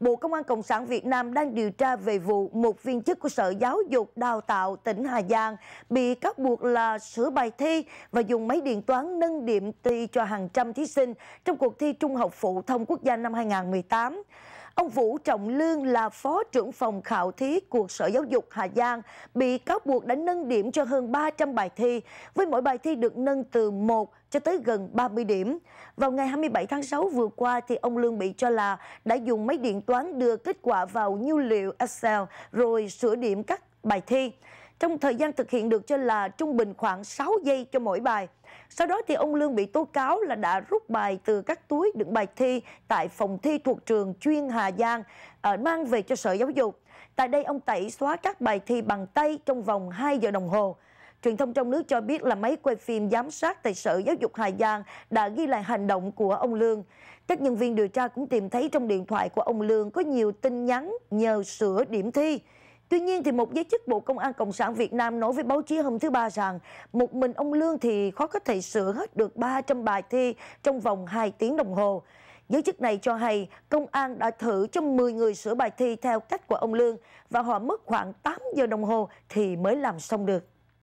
Bộ Công an Cộng sản Việt Nam đang điều tra về vụ một viên chức của Sở Giáo dục Đào tạo tỉnh Hà Giang bị cáo buộc là sửa bài thi và dùng máy điện toán nâng điểm thi cho hàng trăm thí sinh trong cuộc thi Trung học phổ thông quốc gia năm 2018. Ông Vũ Trọng Lương là phó trưởng phòng khảo thí của Sở Giáo dục Hà Giang bị cáo buộc đã nâng điểm cho hơn 300 bài thi, với mỗi bài thi được nâng từ 1 cho tới gần 30 điểm. Vào ngày 27 tháng 6 vừa qua thì ông Lương bị cho là đã dùng máy điện toán đưa kết quả vào nhu liệu Excel rồi sửa điểm các bài thi. Trong thời gian thực hiện được cho là trung bình khoảng 6 giây cho mỗi bài. Sau đó thì ông Lương bị tố cáo là đã rút bài từ các túi đựng bài thi tại phòng thi thuộc trường chuyên Hà Giang ờ, mang về cho Sở Giáo dục. Tại đây ông tẩy xóa các bài thi bằng tay trong vòng 2 giờ đồng hồ. Truyền thông trong nước cho biết là máy quay phim giám sát tại Sở Giáo dục Hà Giang đã ghi lại hành động của ông Lương. Các nhân viên điều tra cũng tìm thấy trong điện thoại của ông Lương có nhiều tin nhắn nhờ sửa điểm thi. Tuy nhiên thì một giới chức Bộ Công an Cộng sản Việt Nam nói với báo chí hôm thứ Ba rằng một mình ông Lương thì khó có thể sửa hết được 300 bài thi trong vòng 2 tiếng đồng hồ. Giới chức này cho hay công an đã thử cho 10 người sửa bài thi theo cách của ông Lương và họ mất khoảng 8 giờ đồng hồ thì mới làm xong được.